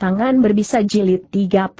Tangan berbisa jilid 31.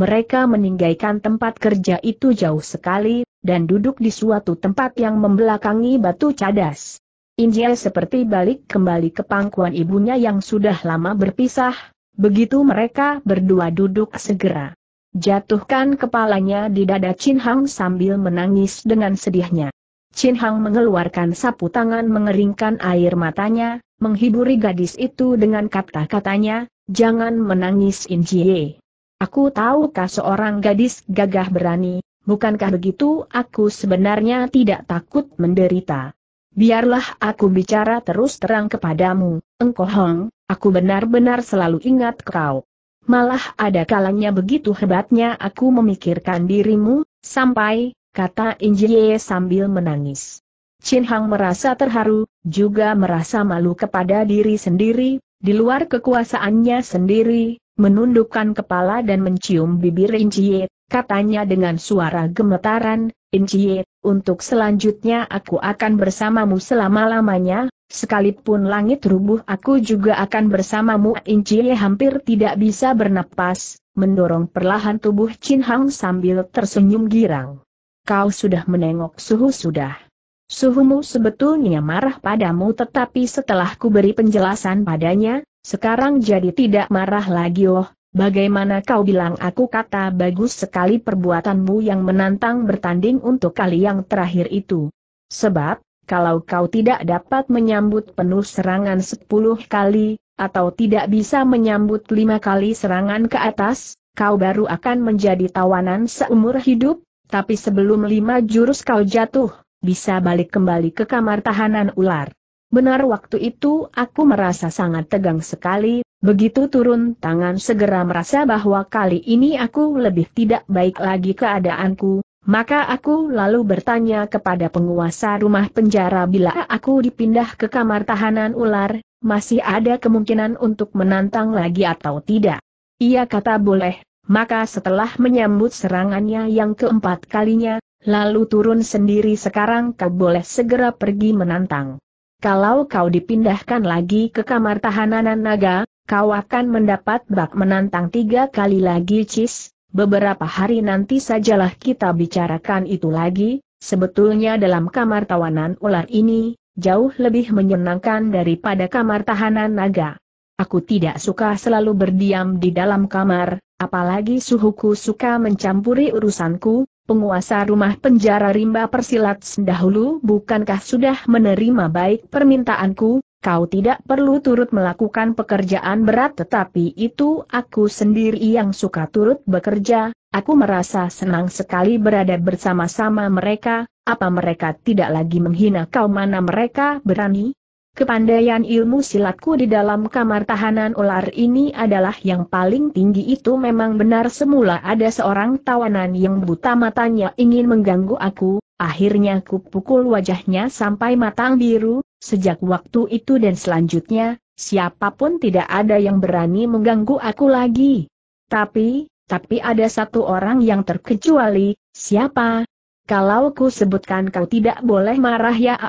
Mereka meninggalkan tempat kerja itu jauh sekali, dan duduk di suatu tempat yang membelakangi batu cadas. Injil seperti balik kembali ke pangkuan ibunya yang sudah lama berpisah, begitu mereka berdua duduk segera. Jatuhkan kepalanya di dada Chin Hang sambil menangis dengan sedihnya. Chin Hang mengeluarkan sapu tangan mengeringkan air matanya, menghiburi gadis itu dengan kata-katanya, Jangan menangis Injie. Aku tahu tahukah seorang gadis gagah berani, bukankah begitu aku sebenarnya tidak takut menderita. Biarlah aku bicara terus terang kepadamu, engkau Hong, aku benar-benar selalu ingat kau. Malah ada kalanya begitu hebatnya aku memikirkan dirimu, sampai, kata Injie sambil menangis. Chin Hang merasa terharu, juga merasa malu kepada diri sendiri, di luar kekuasaannya sendiri, menundukkan kepala dan mencium bibir Inciye, katanya dengan suara gemetaran, Inciye, untuk selanjutnya aku akan bersamamu selama-lamanya, sekalipun langit rubuh aku juga akan bersamamu. Inciye hampir tidak bisa bernapas, mendorong perlahan tubuh Chin Hang sambil tersenyum girang. Kau sudah menengok suhu sudah. Suhumu sebetulnya marah padamu tetapi setelah ku beri penjelasan padanya, sekarang jadi tidak marah lagi oh, bagaimana kau bilang aku kata bagus sekali perbuatanmu yang menantang bertanding untuk kali yang terakhir itu. Sebab, kalau kau tidak dapat menyambut penuh serangan sepuluh kali, atau tidak bisa menyambut lima kali serangan ke atas, kau baru akan menjadi tawanan seumur hidup, tapi sebelum lima jurus kau jatuh, bisa balik kembali ke kamar tahanan ular. Benar waktu itu aku merasa sangat tegang sekali, begitu turun tangan segera merasa bahwa kali ini aku lebih tidak baik lagi keadaanku, maka aku lalu bertanya kepada penguasa rumah penjara bila aku dipindah ke kamar tahanan ular, masih ada kemungkinan untuk menantang lagi atau tidak. Ia kata boleh, maka setelah menyambut serangannya yang keempat kalinya, lalu turun sendiri sekarang kau boleh segera pergi menantang. Kalau kau dipindahkan lagi ke kamar tahanan naga, kau akan mendapat bak menantang tiga kali lagi Cis, beberapa hari nanti sajalah kita bicarakan itu lagi, sebetulnya dalam kamar tawanan ular ini, jauh lebih menyenangkan daripada kamar tahanan naga. Aku tidak suka selalu berdiam di dalam kamar, apalagi suhuku suka mencampuri urusanku, penguasa rumah penjara rimba persilat dahulu bukankah sudah menerima baik permintaanku, kau tidak perlu turut melakukan pekerjaan berat tetapi itu aku sendiri yang suka turut bekerja, aku merasa senang sekali berada bersama-sama mereka, apa mereka tidak lagi menghina kau mana mereka berani, Kepandaian ilmu silatku di dalam kamar tahanan ular ini adalah yang paling tinggi itu memang benar semula ada seorang tawanan yang buta matanya ingin mengganggu aku, akhirnya ku pukul wajahnya sampai matang biru, sejak waktu itu dan selanjutnya, siapapun tidak ada yang berani mengganggu aku lagi. Tapi, tapi ada satu orang yang terkecuali, siapa? Kalau ku sebutkan kau tidak boleh marah ya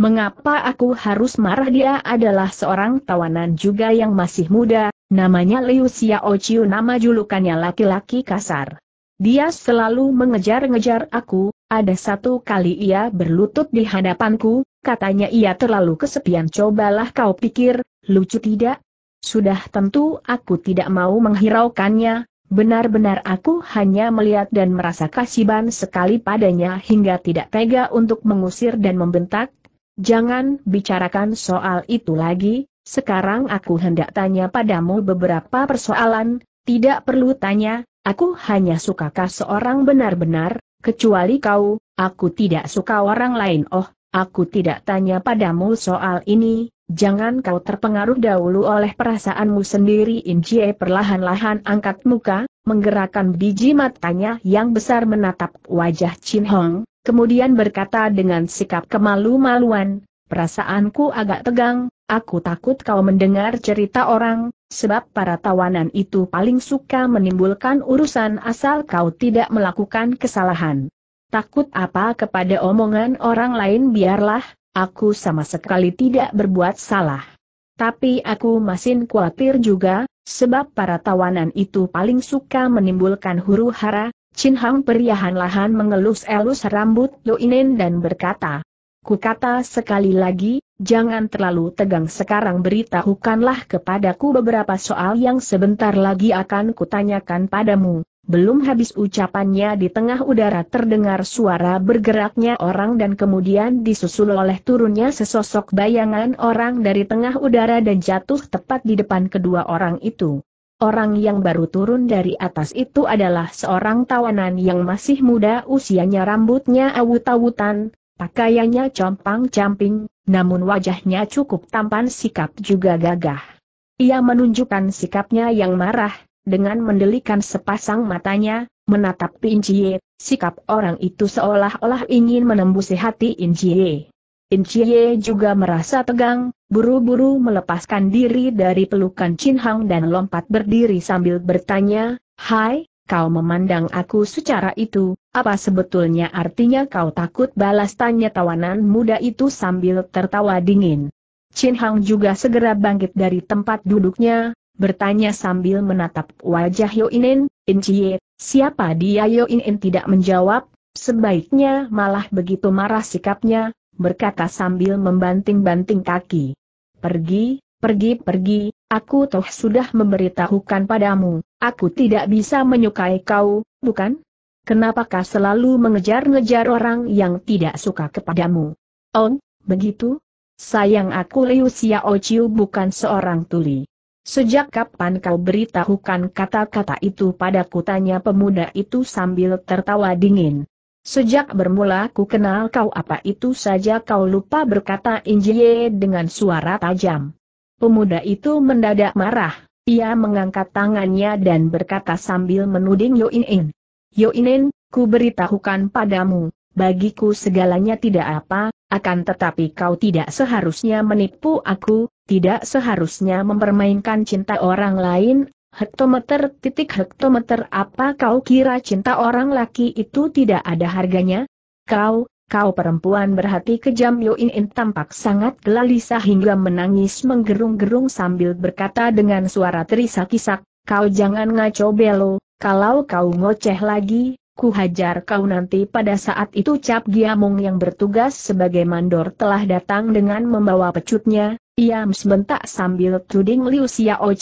Mengapa aku harus marah dia adalah seorang tawanan juga yang masih muda, namanya Liu Xiao Chiu nama julukannya laki-laki kasar. Dia selalu mengejar-ngejar aku, ada satu kali ia berlutut di hadapanku, katanya ia terlalu kesepian cobalah kau pikir, lucu tidak? Sudah tentu aku tidak mau menghiraukannya, benar-benar aku hanya melihat dan merasa kasihan sekali padanya hingga tidak tega untuk mengusir dan membentak, Jangan bicarakan soal itu lagi, sekarang aku hendak tanya padamu beberapa persoalan, tidak perlu tanya, aku hanya sukakah seorang benar-benar, kecuali kau, aku tidak suka orang lain oh, aku tidak tanya padamu soal ini, jangan kau terpengaruh dahulu oleh perasaanmu sendiri Injie perlahan-lahan angkat muka, menggerakkan biji matanya yang besar menatap wajah Chin Hong, kemudian berkata dengan sikap kemalu-maluan, perasaanku agak tegang, aku takut kau mendengar cerita orang, sebab para tawanan itu paling suka menimbulkan urusan asal kau tidak melakukan kesalahan. Takut apa kepada omongan orang lain biarlah, aku sama sekali tidak berbuat salah. Tapi aku masih khawatir juga, sebab para tawanan itu paling suka menimbulkan huru hara, Chin Hang perlahan-lahan mengelus-elus rambut Inen dan berkata, "Ku kata sekali lagi, jangan terlalu tegang sekarang beritahukanlah kepadaku beberapa soal yang sebentar lagi akan kutanyakan padamu. Belum habis ucapannya di tengah udara terdengar suara bergeraknya orang dan kemudian disusul oleh turunnya sesosok bayangan orang dari tengah udara dan jatuh tepat di depan kedua orang itu. Orang yang baru turun dari atas itu adalah seorang tawanan yang masih muda usianya rambutnya awut-awutan, pakaiannya compang-camping, namun wajahnya cukup tampan sikap juga gagah. Ia menunjukkan sikapnya yang marah, dengan mendelikan sepasang matanya, menatap Injie, sikap orang itu seolah-olah ingin menembusi hati Injie. Inciye juga merasa tegang, buru-buru melepaskan diri dari pelukan Chin Hang dan lompat berdiri sambil bertanya, Hai, kau memandang aku secara itu, apa sebetulnya artinya kau takut balas tanya tawanan muda itu sambil tertawa dingin. Chin Hang juga segera bangkit dari tempat duduknya, bertanya sambil menatap wajah Yo In, Incie, siapa dia Yo In tidak menjawab, sebaiknya malah begitu marah sikapnya, berkata sambil membanting-banting kaki. Pergi, pergi, pergi, aku toh sudah memberitahukan padamu, aku tidak bisa menyukai kau, bukan? Kenapakah selalu mengejar-ngejar orang yang tidak suka kepadamu? On, oh, begitu? Sayang aku Liu Xiao Chiu bukan seorang tuli. Sejak kapan kau beritahukan kata-kata itu padaku tanya pemuda itu sambil tertawa dingin. Sejak bermula ku kenal kau apa itu saja kau lupa berkata Injie dengan suara tajam. Pemuda itu mendadak marah, ia mengangkat tangannya dan berkata sambil menuding Yoinin. Yoinin, ku beritahukan padamu, bagiku segalanya tidak apa, akan tetapi kau tidak seharusnya menipu aku, tidak seharusnya mempermainkan cinta orang lain, Hektometer titik hektometer apa kau kira cinta orang laki itu tidak ada harganya? Kau, kau perempuan berhati kejam Yoin In tampak sangat gelisah hingga menangis menggerung-gerung sambil berkata dengan suara terisak-isak, kau jangan ngaco belo, kalau kau ngoceh lagi, ku hajar kau nanti pada saat itu Cap Giamong yang bertugas sebagai mandor telah datang dengan membawa pecutnya, ia sebentak sambil tuding Liu Xiao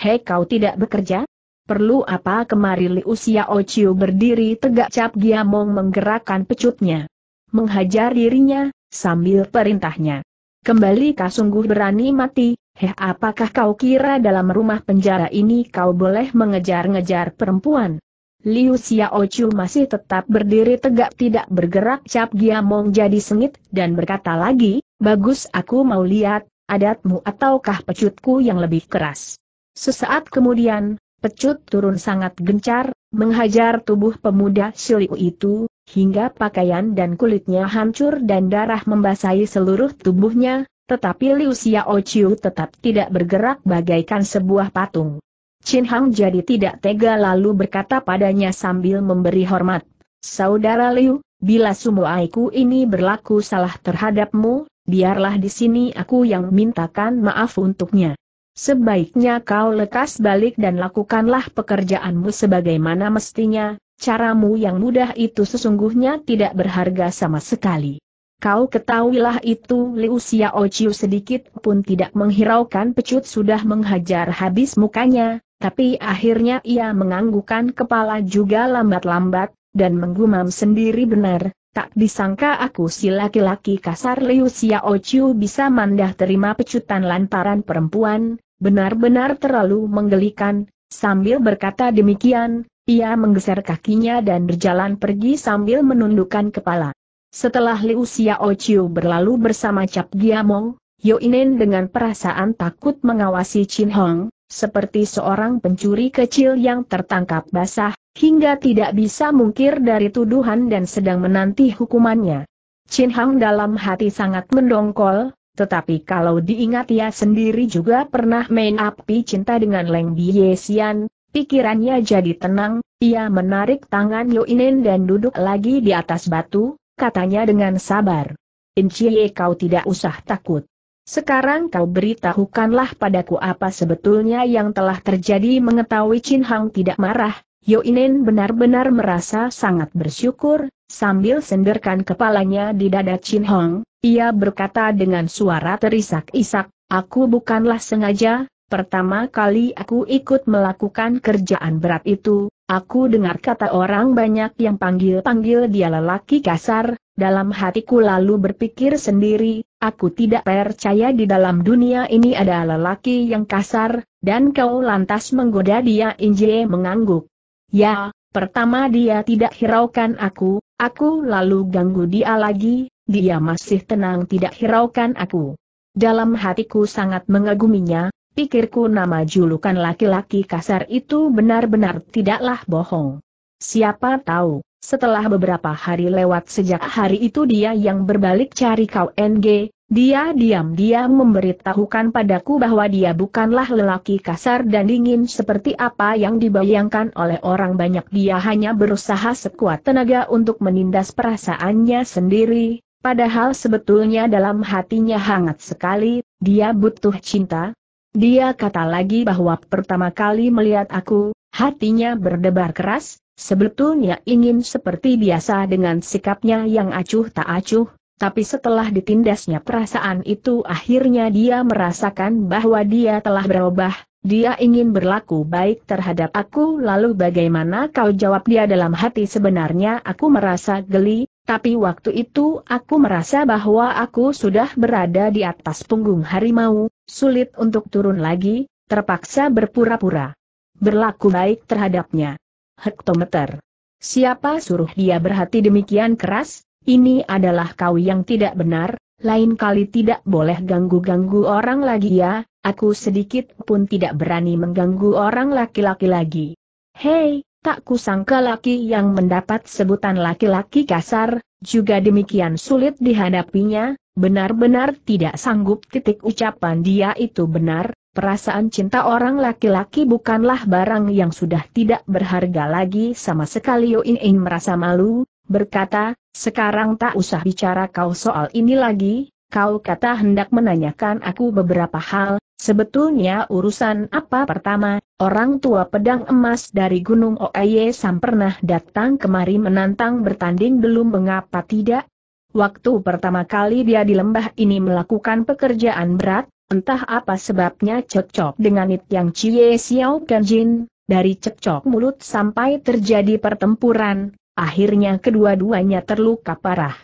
Hei kau tidak bekerja? Perlu apa kemari Liu Xiao berdiri tegak cap Giamong menggerakkan pecutnya. Menghajar dirinya, sambil perintahnya. Kembali kau sungguh berani mati, heh apakah kau kira dalam rumah penjara ini kau boleh mengejar-ngejar perempuan? Liu Xiaochu masih tetap berdiri tegak tidak bergerak cap Giamong jadi sengit dan berkata lagi, bagus aku mau lihat, adatmu ataukah pecutku yang lebih keras. Sesaat kemudian, pecut turun sangat gencar, menghajar tubuh pemuda Siliu itu, hingga pakaian dan kulitnya hancur dan darah membasahi seluruh tubuhnya, tetapi Liu Xiao Chiu tetap tidak bergerak bagaikan sebuah patung. Chin Hang jadi tidak tega lalu berkata padanya sambil memberi hormat, Saudara Liu, bila sumuaiku ini berlaku salah terhadapmu, biarlah di sini aku yang mintakan maaf untuknya. Sebaiknya kau lekas balik dan lakukanlah pekerjaanmu sebagaimana mestinya, caramu yang mudah itu sesungguhnya tidak berharga sama sekali. Kau ketahuilah itu Liu Xiaoqiu sedikit pun tidak menghiraukan pecut sudah menghajar habis mukanya, tapi akhirnya ia menganggukan kepala juga lambat-lambat, dan menggumam sendiri benar, Tak disangka aku si laki-laki kasar Liu Xiaoqiu bisa mandah terima pecutan lantaran perempuan, Benar-benar terlalu menggelikan, sambil berkata demikian, ia menggeser kakinya dan berjalan pergi sambil menundukkan kepala. Setelah Liu Xiao Chiu berlalu bersama Cap Giamong, Yo Inen dengan perasaan takut mengawasi Chin Hong, seperti seorang pencuri kecil yang tertangkap basah, hingga tidak bisa mungkir dari tuduhan dan sedang menanti hukumannya. Chin Hong dalam hati sangat mendongkol, tetapi kalau diingat ia sendiri juga pernah main api cinta dengan Leng Bie Xian, pikirannya jadi tenang, ia menarik tangan Yoinen dan duduk lagi di atas batu, katanya dengan sabar. Incie kau tidak usah takut. Sekarang kau beritahukanlah padaku apa sebetulnya yang telah terjadi mengetahui Chin Hang tidak marah, Yoinen benar-benar merasa sangat bersyukur, Sambil senderkan kepalanya di dada Chin Hong, ia berkata dengan suara terisak-isak, aku bukanlah sengaja, pertama kali aku ikut melakukan kerjaan berat itu, aku dengar kata orang banyak yang panggil-panggil dia lelaki kasar, dalam hatiku lalu berpikir sendiri, aku tidak percaya di dalam dunia ini ada lelaki yang kasar, dan kau lantas menggoda dia Injie mengangguk. Ya, pertama dia tidak hiraukan aku, Aku lalu ganggu dia lagi, dia masih tenang tidak hiraukan aku. Dalam hatiku sangat mengaguminya, pikirku nama julukan laki-laki kasar itu benar-benar tidaklah bohong. Siapa tahu, setelah beberapa hari lewat sejak hari itu dia yang berbalik cari kau NG, dia diam-diam memberitahukan padaku bahwa dia bukanlah lelaki kasar dan dingin seperti apa yang dibayangkan oleh orang banyak. Dia hanya berusaha sekuat tenaga untuk menindas perasaannya sendiri, padahal sebetulnya dalam hatinya hangat sekali, dia butuh cinta. Dia kata lagi bahwa pertama kali melihat aku, hatinya berdebar keras, sebetulnya ingin seperti biasa dengan sikapnya yang acuh tak acuh, tapi setelah ditindasnya perasaan itu akhirnya dia merasakan bahwa dia telah berubah, dia ingin berlaku baik terhadap aku lalu bagaimana kau jawab dia dalam hati sebenarnya aku merasa geli, tapi waktu itu aku merasa bahwa aku sudah berada di atas punggung harimau, sulit untuk turun lagi, terpaksa berpura-pura. Berlaku baik terhadapnya. Hektometer. Siapa suruh dia berhati demikian keras? ini adalah kau yang tidak benar, lain kali tidak boleh ganggu-ganggu orang lagi ya, aku sedikit pun tidak berani mengganggu orang laki-laki lagi. Hei, tak kusangka laki yang mendapat sebutan laki-laki kasar, juga demikian sulit dihadapinya, benar-benar tidak sanggup titik ucapan dia itu benar, perasaan cinta orang laki-laki bukanlah barang yang sudah tidak berharga lagi sama sekali Yo In merasa malu, berkata, sekarang tak usah bicara kau soal ini lagi, kau kata hendak menanyakan aku beberapa hal, sebetulnya urusan apa pertama, orang tua pedang emas dari Gunung Oaye Sam pernah datang kemari menantang bertanding belum mengapa tidak? Waktu pertama kali dia di lembah ini melakukan pekerjaan berat, entah apa sebabnya cocok dengan it yang Cie Xiao Kanjin, dari cekcok mulut sampai terjadi pertempuran, Akhirnya kedua-duanya terluka parah.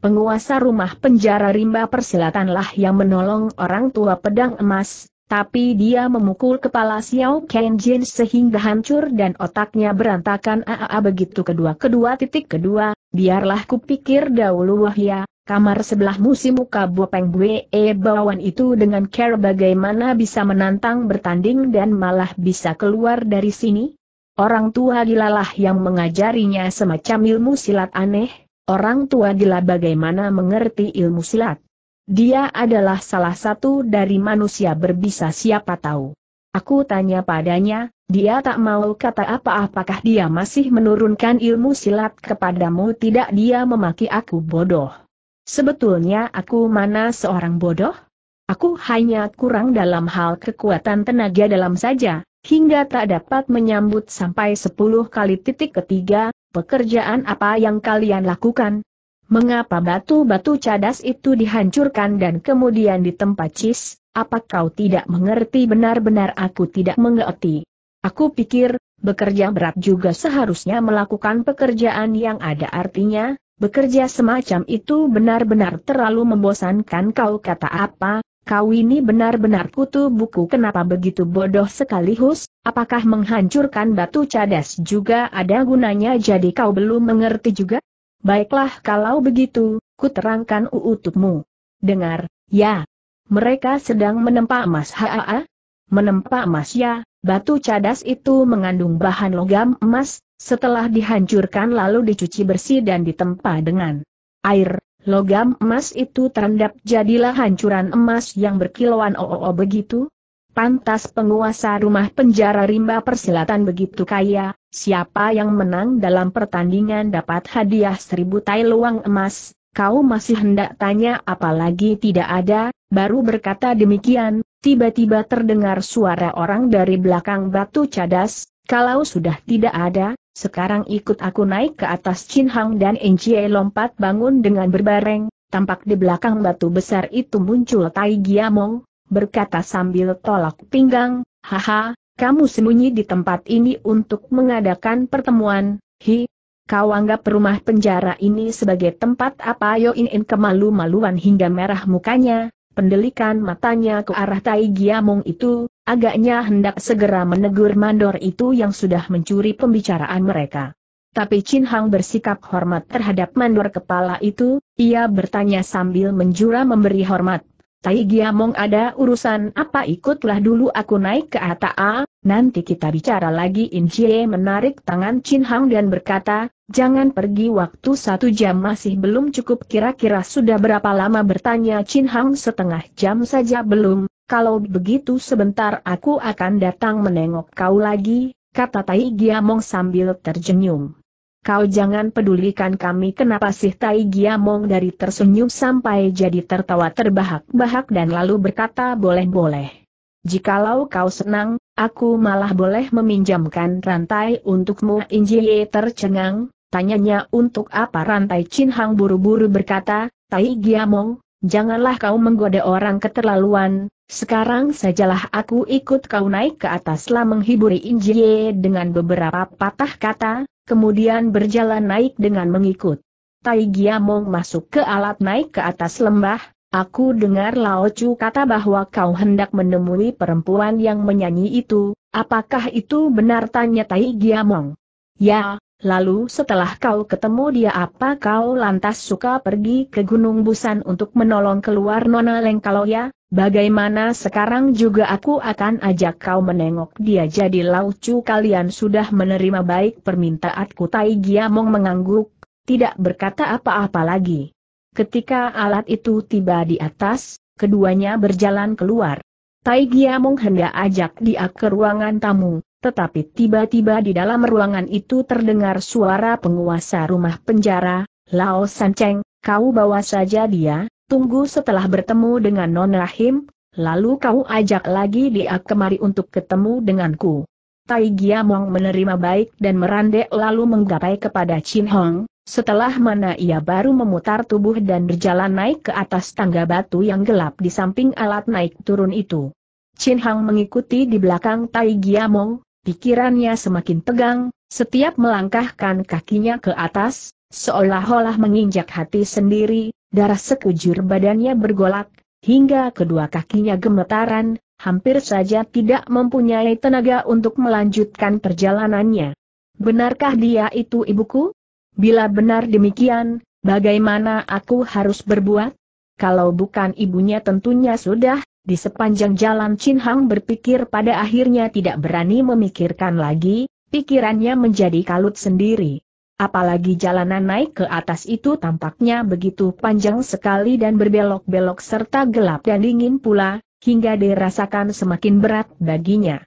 Penguasa rumah penjara rimba persilatanlah yang menolong orang tua pedang emas, tapi dia memukul kepala Xiao Kenjin sehingga hancur dan otaknya berantakan aa begitu kedua-kedua titik kedua, biarlah kupikir dahulu wahya, kamar sebelah musim muka bopeng bue eh, bawan itu dengan care bagaimana bisa menantang bertanding dan malah bisa keluar dari sini? Orang tua Gilalah yang mengajarinya semacam ilmu silat aneh, orang tua gila bagaimana mengerti ilmu silat. Dia adalah salah satu dari manusia berbisa siapa tahu. Aku tanya padanya, dia tak mau kata apa-apakah dia masih menurunkan ilmu silat kepadamu tidak dia memaki aku bodoh. Sebetulnya aku mana seorang bodoh? Aku hanya kurang dalam hal kekuatan tenaga dalam saja, hingga tak dapat menyambut sampai sepuluh kali titik ketiga, pekerjaan apa yang kalian lakukan? Mengapa batu-batu cadas itu dihancurkan dan kemudian ditempa cis? Apa kau tidak mengerti benar-benar aku tidak mengerti? Aku pikir, bekerja berat juga seharusnya melakukan pekerjaan yang ada artinya, bekerja semacam itu benar-benar terlalu membosankan kau kata apa, Kau ini benar-benar kutu buku kenapa begitu bodoh sekali Hus, apakah menghancurkan batu cadas juga ada gunanya jadi kau belum mengerti juga? Baiklah kalau begitu, ku terangkan Dengar, ya. Mereka sedang menempa emas haa? Menempa emas ya, batu cadas itu mengandung bahan logam emas, setelah dihancurkan lalu dicuci bersih dan ditempa dengan air, Logam emas itu terendap jadilah hancuran emas yang berkilauan ooo begitu? Pantas penguasa rumah penjara rimba persilatan begitu kaya, siapa yang menang dalam pertandingan dapat hadiah seribu tai luang emas, kau masih hendak tanya apalagi tidak ada, baru berkata demikian, tiba-tiba terdengar suara orang dari belakang batu cadas, kalau sudah tidak ada, sekarang ikut aku naik ke atas Chin Hang dan Enjie lompat bangun dengan berbareng, tampak di belakang batu besar itu muncul Tai Giamong, berkata sambil tolak pinggang, haha, kamu sembunyi di tempat ini untuk mengadakan pertemuan, hi, kau anggap rumah penjara ini sebagai tempat apa Yoin In kemalu-maluan hingga merah mukanya, pendelikan matanya ke arah Tai Giamong itu, agaknya hendak segera menegur mandor itu yang sudah mencuri pembicaraan mereka. Tapi Chin Hang bersikap hormat terhadap mandor kepala itu, ia bertanya sambil menjura memberi hormat. Tai Giamong ada urusan apa ikutlah dulu aku naik ke ataa, nanti kita bicara lagi In Jie menarik tangan Chin Hang dan berkata, jangan pergi waktu satu jam masih belum cukup kira-kira sudah berapa lama bertanya Chin Hang setengah jam saja belum, kalau begitu sebentar aku akan datang menengok kau lagi, kata Tai Giamong sambil terjenyum. Kau jangan pedulikan kami kenapa sih Tai Giamong dari tersenyum sampai jadi tertawa terbahak-bahak dan lalu berkata boleh-boleh. Jikalau kau senang, aku malah boleh meminjamkan rantai untukmu Injie tercengang, tanyanya untuk apa rantai Chin Hang buru-buru berkata, Tai Giamong, janganlah kau menggoda orang keterlaluan, sekarang sajalah aku ikut kau naik ke atas lah menghiburi Injie dengan beberapa patah kata, kemudian berjalan naik dengan mengikut. Tai Giamong masuk ke alat naik ke atas lembah, Aku dengar Lao Chu kata bahwa kau hendak menemui perempuan yang menyanyi itu, apakah itu benar tanya Tai Giamong? Ya, Lalu setelah kau ketemu dia apa kau lantas suka pergi ke Gunung Busan untuk menolong keluar Nona Lengkaloya? Bagaimana sekarang juga aku akan ajak kau menengok dia jadi laucu kalian sudah menerima baik permintaanku Tai Giamong mengangguk, tidak berkata apa-apa lagi. Ketika alat itu tiba di atas, keduanya berjalan keluar. Tai Giamong hendak ajak dia ke ruangan tamu, tetapi tiba-tiba di dalam ruangan itu terdengar suara penguasa rumah penjara, Lao Sanceng, kau bawa saja dia, tunggu setelah bertemu dengan Non Rahim, lalu kau ajak lagi dia kemari untuk ketemu denganku. Tai Giamong menerima baik dan merandek lalu menggapai kepada Chin Hong, setelah mana ia baru memutar tubuh dan berjalan naik ke atas tangga batu yang gelap di samping alat naik turun itu. Chin Hong mengikuti di belakang Tai Giamong, pikirannya semakin tegang, setiap melangkahkan kakinya ke atas, seolah-olah menginjak hati sendiri, darah sekujur badannya bergolak, hingga kedua kakinya gemetaran, hampir saja tidak mempunyai tenaga untuk melanjutkan perjalanannya. Benarkah dia itu ibuku? Bila benar demikian, bagaimana aku harus berbuat? Kalau bukan ibunya tentunya sudah di sepanjang jalan Chin Hang berpikir pada akhirnya tidak berani memikirkan lagi, pikirannya menjadi kalut sendiri. Apalagi jalanan naik ke atas itu tampaknya begitu panjang sekali dan berbelok-belok serta gelap dan dingin pula, hingga dirasakan semakin berat baginya.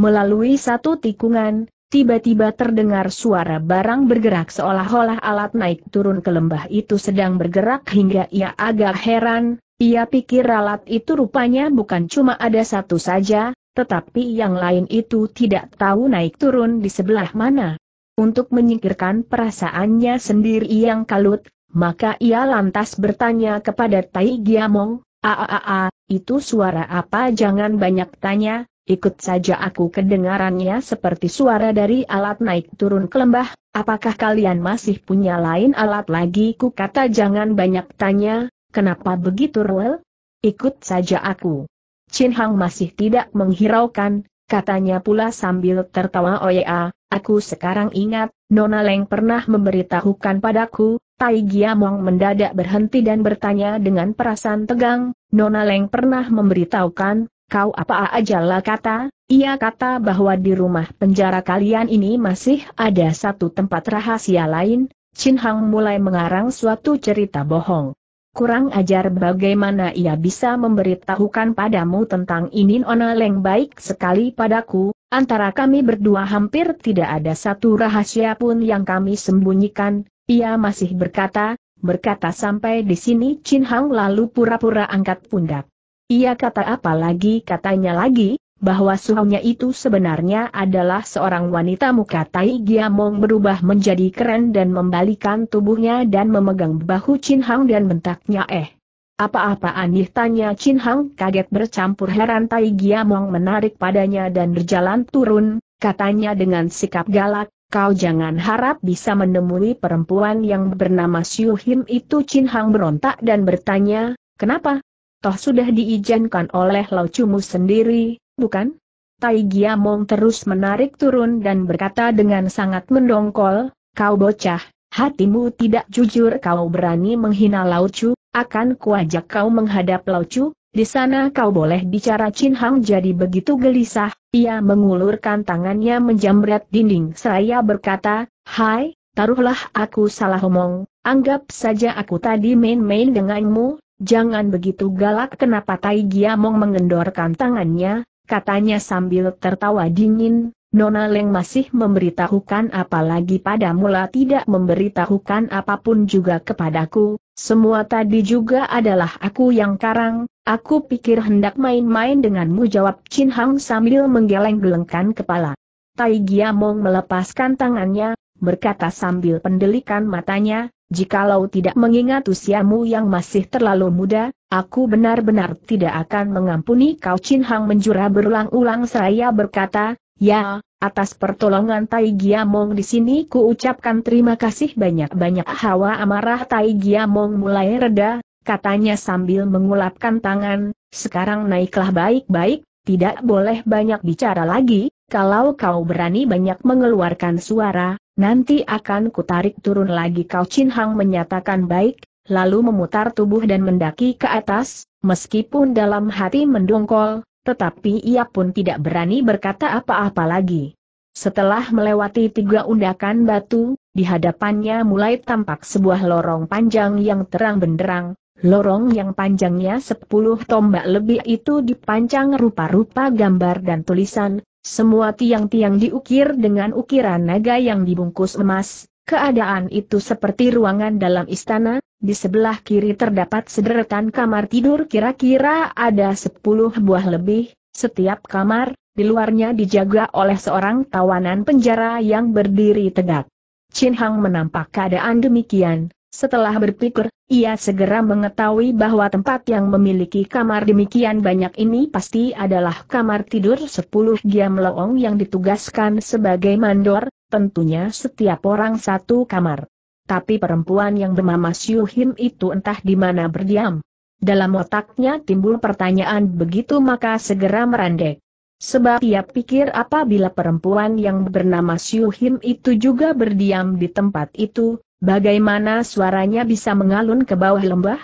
Melalui satu tikungan, tiba-tiba terdengar suara barang bergerak seolah-olah alat naik turun ke lembah itu sedang bergerak hingga ia agak heran, ia pikir alat itu rupanya bukan cuma ada satu saja, tetapi yang lain itu tidak tahu naik turun di sebelah mana. Untuk menyingkirkan perasaannya sendiri yang kalut, maka ia lantas bertanya kepada Tai Giamong, aaaa, itu suara apa jangan banyak tanya, ikut saja aku kedengarannya seperti suara dari alat naik turun ke lembah, apakah kalian masih punya lain alat lagi ku kata jangan banyak tanya, Kenapa begitu rewel? Ikut saja aku. Chin Hang masih tidak menghiraukan, katanya pula sambil tertawa oya, aku sekarang ingat, Nona Leng pernah memberitahukan padaku, Tai Giamong mendadak berhenti dan bertanya dengan perasaan tegang, Nona Leng pernah memberitahukan, kau apa aja lah kata, ia kata bahwa di rumah penjara kalian ini masih ada satu tempat rahasia lain, Chin Hang mulai mengarang suatu cerita bohong. Kurang ajar bagaimana ia bisa memberitahukan padamu tentang ini Ona Leng baik sekali padaku, antara kami berdua hampir tidak ada satu rahasia pun yang kami sembunyikan, ia masih berkata, berkata sampai di sini Chin Hang lalu pura-pura angkat pundak. Ia kata apa lagi katanya lagi, bahwa suhunya itu sebenarnya adalah seorang wanita muka Tai Giamong berubah menjadi keren dan membalikan tubuhnya dan memegang bahu Chin Hang dan bentaknya eh. apa apa aneh tanya Chin Hang kaget bercampur heran Tai Giamong menarik padanya dan berjalan turun, katanya dengan sikap galak, Kau jangan harap bisa menemui perempuan yang bernama Siu Him itu Chin Hang berontak dan bertanya, kenapa? Toh sudah diizinkan oleh Lao Chumu sendiri, bukan? Tai Giamong terus menarik turun dan berkata dengan sangat mendongkol, kau bocah, hatimu tidak jujur kau berani menghina Chu, akan kuajak kau menghadap Chu, di sana kau boleh bicara Chin Hang jadi begitu gelisah, ia mengulurkan tangannya menjamret dinding Saya berkata, Hai, taruhlah aku salah omong, anggap saja aku tadi main-main denganmu, jangan begitu galak kenapa Tai Giamong mengendorkan tangannya, katanya sambil tertawa dingin, Nona Leng masih memberitahukan apalagi pada Mula tidak memberitahukan apapun juga kepadaku, semua tadi juga adalah aku yang karang, aku pikir hendak main-main denganmu jawab Chin Hang sambil menggeleng-gelengkan kepala. Tai Giamong melepaskan tangannya, berkata sambil pendelikan matanya, jikalau tidak mengingat usiamu yang masih terlalu muda, aku benar-benar tidak akan mengampuni kau Chin Hang menjura berulang-ulang seraya berkata, ya, atas pertolongan Tai Giamong di sini ku ucapkan terima kasih banyak-banyak hawa amarah Tai Giamong mulai reda, katanya sambil mengulapkan tangan, sekarang naiklah baik-baik, tidak boleh banyak bicara lagi, kalau kau berani banyak mengeluarkan suara, Nanti akan kutarik turun lagi kau Chin Hang menyatakan baik, lalu memutar tubuh dan mendaki ke atas, meskipun dalam hati mendongkol, tetapi ia pun tidak berani berkata apa-apa lagi. Setelah melewati tiga undakan batu, di hadapannya mulai tampak sebuah lorong panjang yang terang benderang, Lorong yang panjangnya sepuluh tombak lebih itu dipancang rupa-rupa gambar dan tulisan, semua tiang-tiang diukir dengan ukiran naga yang dibungkus emas, keadaan itu seperti ruangan dalam istana, di sebelah kiri terdapat sederetan kamar tidur kira-kira ada 10 buah lebih, setiap kamar, di luarnya dijaga oleh seorang tawanan penjara yang berdiri tegak. Chin Hang menampak keadaan demikian, setelah berpikir, ia segera mengetahui bahwa tempat yang memiliki kamar demikian banyak ini pasti adalah kamar tidur sepuluh Giam loong yang ditugaskan sebagai mandor, tentunya setiap orang satu kamar. Tapi perempuan yang bernama Siu Him itu entah di mana berdiam. Dalam otaknya timbul pertanyaan begitu maka segera merandek. Sebab ia pikir apabila perempuan yang bernama Siu Him itu juga berdiam di tempat itu, Bagaimana suaranya bisa mengalun ke bawah lembah?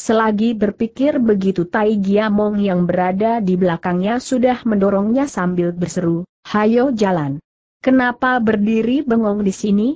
Selagi berpikir begitu Tai Giamong yang berada di belakangnya sudah mendorongnya sambil berseru, Hayo jalan. Kenapa berdiri bengong di sini?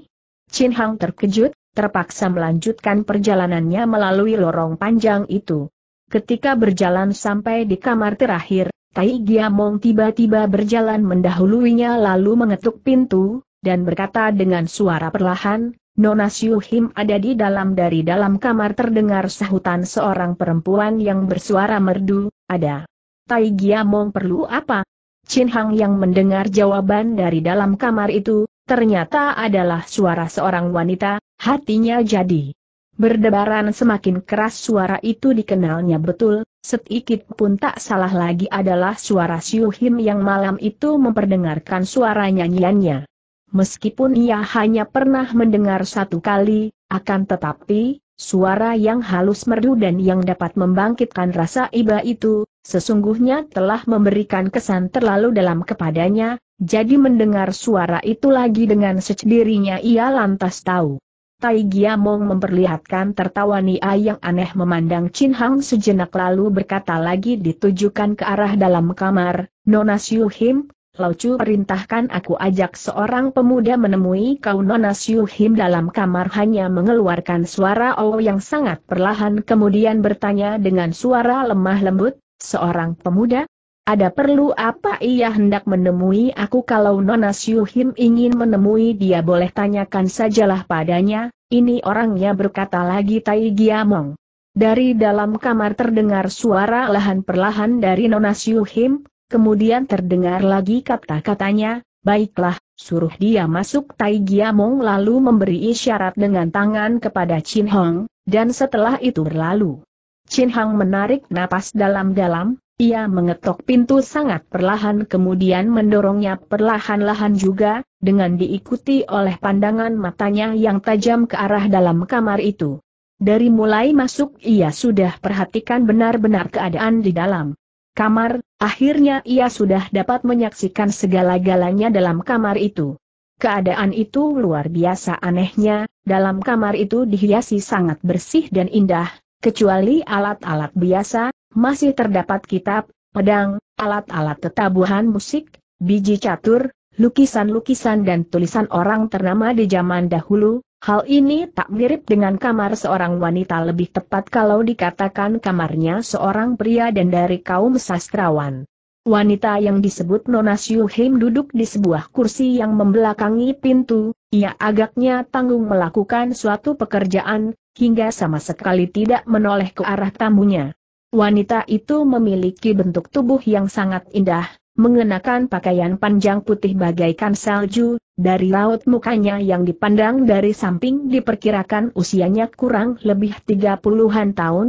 Chin Hang terkejut, terpaksa melanjutkan perjalanannya melalui lorong panjang itu. Ketika berjalan sampai di kamar terakhir, Tai Giamong tiba-tiba berjalan mendahuluinya lalu mengetuk pintu, dan berkata dengan suara perlahan, Nona Syuhim ada di dalam dari dalam kamar terdengar sahutan seorang perempuan yang bersuara merdu, ada. Tai Giamong perlu apa? Chin Hang yang mendengar jawaban dari dalam kamar itu, ternyata adalah suara seorang wanita, hatinya jadi. Berdebaran semakin keras suara itu dikenalnya betul, sedikit pun tak salah lagi adalah suara Syuhim yang malam itu memperdengarkan suara nyanyiannya meskipun ia hanya pernah mendengar satu kali, akan tetapi, suara yang halus merdu dan yang dapat membangkitkan rasa iba itu, sesungguhnya telah memberikan kesan terlalu dalam kepadanya, jadi mendengar suara itu lagi dengan secedirinya ia lantas tahu. Tai Giamong memperlihatkan tertawa Nia yang aneh memandang Chin Hang sejenak lalu berkata lagi ditujukan ke arah dalam kamar, Nona Siu Him, Laucu perintahkan aku ajak seorang pemuda menemui kau Nona Syuhim dalam kamar hanya mengeluarkan suara oh yang sangat perlahan kemudian bertanya dengan suara lemah lembut, seorang pemuda? Ada perlu apa ia hendak menemui aku kalau Nona Syuhim ingin menemui dia boleh tanyakan sajalah padanya, ini orangnya berkata lagi Tai Giamong. Dari dalam kamar terdengar suara lahan perlahan dari Nona Syuhim, Kemudian terdengar lagi kata-katanya, baiklah, suruh dia masuk Tai Giamong lalu memberi isyarat dengan tangan kepada Chin Hong, dan setelah itu berlalu. Chin Hong menarik napas dalam-dalam, ia mengetok pintu sangat perlahan kemudian mendorongnya perlahan-lahan juga, dengan diikuti oleh pandangan matanya yang tajam ke arah dalam kamar itu. Dari mulai masuk ia sudah perhatikan benar-benar keadaan di dalam kamar, Akhirnya ia sudah dapat menyaksikan segala-galanya dalam kamar itu. Keadaan itu luar biasa anehnya, dalam kamar itu dihiasi sangat bersih dan indah, kecuali alat-alat biasa, masih terdapat kitab, pedang, alat-alat tetabuhan musik, biji catur, lukisan-lukisan dan tulisan orang ternama di zaman dahulu, Hal ini tak mirip dengan kamar seorang wanita lebih tepat kalau dikatakan kamarnya seorang pria dan dari kaum sastrawan. Wanita yang disebut Nona Syuhim duduk di sebuah kursi yang membelakangi pintu, ia agaknya tanggung melakukan suatu pekerjaan, hingga sama sekali tidak menoleh ke arah tamunya. Wanita itu memiliki bentuk tubuh yang sangat indah, mengenakan pakaian panjang putih bagaikan salju, dari laut mukanya yang dipandang dari samping diperkirakan usianya kurang lebih 30-an tahun.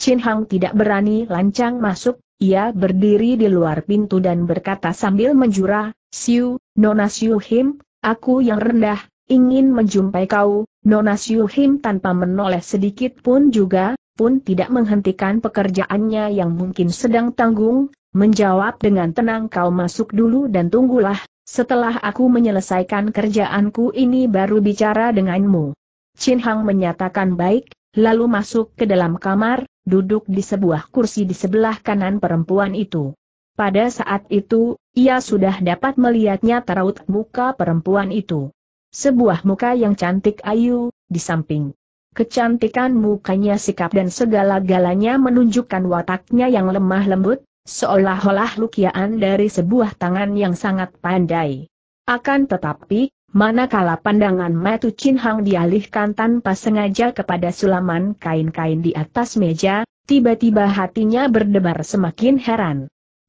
Chin Hang tidak berani lancang masuk, ia berdiri di luar pintu dan berkata sambil menjura, Siu, Nona Siu Him, aku yang rendah, ingin menjumpai kau, Nona Siu Him tanpa menoleh sedikit pun juga, pun tidak menghentikan pekerjaannya yang mungkin sedang tanggung, Menjawab dengan tenang kau masuk dulu dan tunggulah, setelah aku menyelesaikan kerjaanku ini baru bicara denganmu. Chin Hang menyatakan baik, lalu masuk ke dalam kamar, duduk di sebuah kursi di sebelah kanan perempuan itu. Pada saat itu, ia sudah dapat melihatnya teraut muka perempuan itu. Sebuah muka yang cantik ayu, di samping Kecantikan mukanya sikap dan segala-galanya menunjukkan wataknya yang lemah lembut, seolah-olah lukian dari sebuah tangan yang sangat pandai. Akan tetapi, manakala pandangan Matu Chin Hang dialihkan tanpa sengaja kepada sulaman kain-kain di atas meja, tiba-tiba hatinya berdebar semakin heran.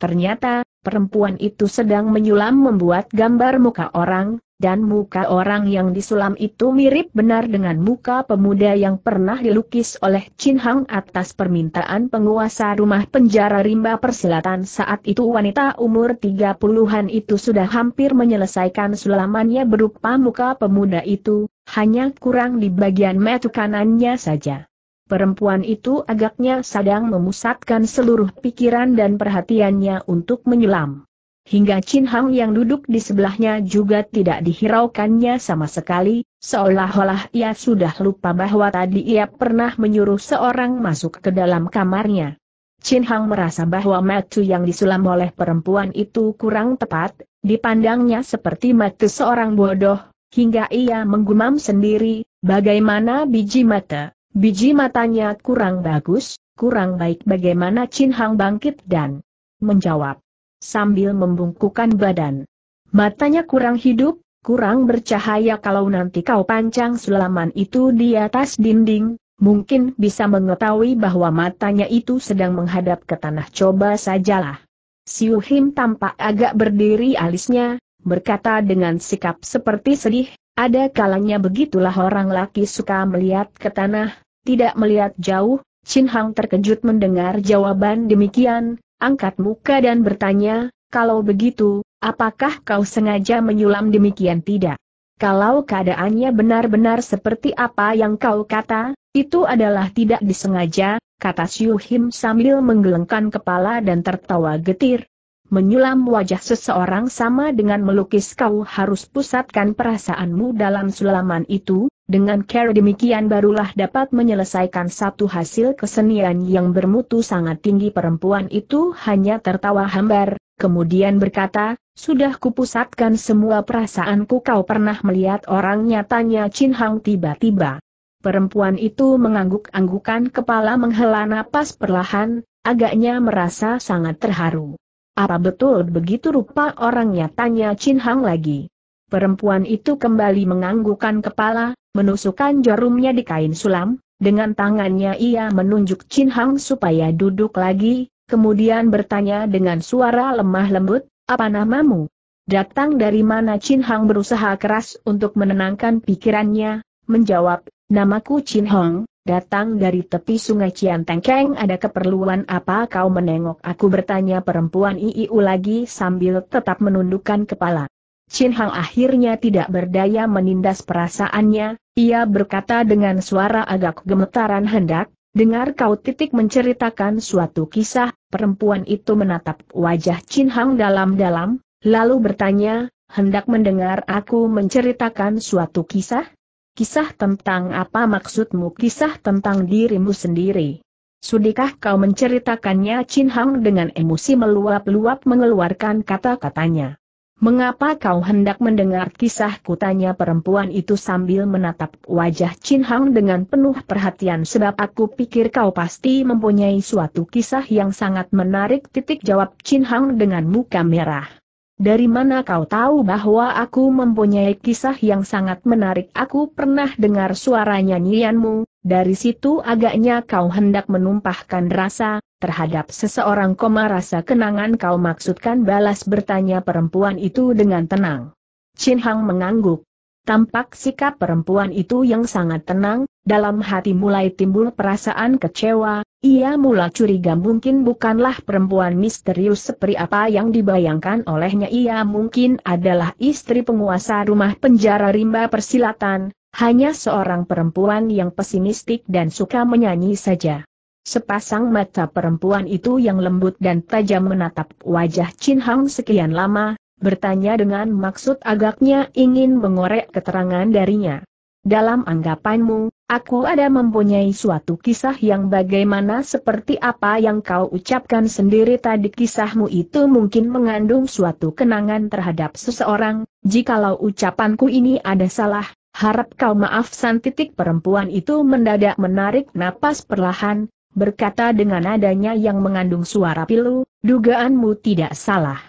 Ternyata, perempuan itu sedang menyulam membuat gambar muka orang, dan muka orang yang disulam itu mirip benar dengan muka pemuda yang pernah dilukis oleh Chin Hang atas permintaan penguasa rumah penjara rimba persilatan saat itu wanita umur 30-an itu sudah hampir menyelesaikan sulamannya berupa muka pemuda itu, hanya kurang di bagian metu kanannya saja. Perempuan itu agaknya sedang memusatkan seluruh pikiran dan perhatiannya untuk menyulam hingga Chin Hang yang duduk di sebelahnya juga tidak dihiraukannya sama sekali, seolah-olah ia sudah lupa bahwa tadi ia pernah menyuruh seorang masuk ke dalam kamarnya. Chin Hang merasa bahwa matu yang disulam oleh perempuan itu kurang tepat, dipandangnya seperti mata seorang bodoh, hingga ia menggumam sendiri, bagaimana biji mata, biji matanya kurang bagus, kurang baik bagaimana Chin Hang bangkit dan menjawab sambil membungkukan badan. Matanya kurang hidup, kurang bercahaya kalau nanti kau pancang sulaman itu di atas dinding, mungkin bisa mengetahui bahwa matanya itu sedang menghadap ke tanah coba sajalah. Siu Him tampak agak berdiri alisnya, berkata dengan sikap seperti sedih, ada kalanya begitulah orang laki suka melihat ke tanah, tidak melihat jauh, Chin Hang terkejut mendengar jawaban demikian, angkat muka dan bertanya, kalau begitu, apakah kau sengaja menyulam demikian tidak? Kalau keadaannya benar-benar seperti apa yang kau kata, itu adalah tidak disengaja, kata Siu sambil menggelengkan kepala dan tertawa getir. Menyulam wajah seseorang sama dengan melukis kau harus pusatkan perasaanmu dalam sulaman itu, dengan cara demikian barulah dapat menyelesaikan satu hasil kesenian yang bermutu sangat tinggi perempuan itu hanya tertawa hambar, kemudian berkata, sudah kupusatkan semua perasaanku kau pernah melihat orang nyatanya Chin Hang tiba-tiba. Perempuan itu mengangguk-anggukan kepala menghela napas perlahan, agaknya merasa sangat terharu. Apa betul begitu rupa orang nyatanya Chin Hang lagi. Perempuan itu kembali menganggukkan kepala, menusukkan jarumnya di kain sulam, dengan tangannya ia menunjuk Chin Hang supaya duduk lagi, kemudian bertanya dengan suara lemah lembut, apa namamu? Datang dari mana Chin Hang berusaha keras untuk menenangkan pikirannya, menjawab, namaku Chin Hang, datang dari tepi sungai Keng ada keperluan apa kau menengok aku bertanya perempuan Iiu lagi sambil tetap menundukkan kepala. Chin Hang akhirnya tidak berdaya menindas perasaannya, ia berkata dengan suara agak gemetaran hendak, dengar kau titik menceritakan suatu kisah, perempuan itu menatap wajah Chin Hang dalam-dalam, lalu bertanya, hendak mendengar aku menceritakan suatu kisah? Kisah tentang apa maksudmu kisah tentang dirimu sendiri? Sudikah kau menceritakannya Chin Hang dengan emosi meluap-luap mengeluarkan kata-katanya? Mengapa kau hendak mendengar kisah kutanya perempuan itu sambil menatap wajah Chin Hang dengan penuh perhatian sebab aku pikir kau pasti mempunyai suatu kisah yang sangat menarik titik jawab Chin Hang dengan muka merah. Dari mana kau tahu bahwa aku mempunyai kisah yang sangat menarik? Aku pernah dengar suara nyanyianmu, dari situ agaknya kau hendak menumpahkan rasa, terhadap seseorang koma rasa kenangan kau maksudkan balas bertanya perempuan itu dengan tenang. Chin Hang mengangguk. Tampak sikap perempuan itu yang sangat tenang, dalam hati mulai timbul perasaan kecewa, ia mula curiga mungkin bukanlah perempuan misterius seperti apa yang dibayangkan olehnya ia mungkin adalah istri penguasa rumah penjara rimba persilatan, hanya seorang perempuan yang pesimistik dan suka menyanyi saja. Sepasang mata perempuan itu yang lembut dan tajam menatap wajah Chin Hang sekian lama, bertanya dengan maksud agaknya ingin mengorek keterangan darinya. Dalam anggapanmu, aku ada mempunyai suatu kisah yang bagaimana seperti apa yang kau ucapkan sendiri tadi kisahmu itu mungkin mengandung suatu kenangan terhadap seseorang, jikalau ucapanku ini ada salah, harap kau maaf. San titik perempuan itu mendadak menarik napas perlahan, berkata dengan adanya yang mengandung suara pilu, dugaanmu tidak salah.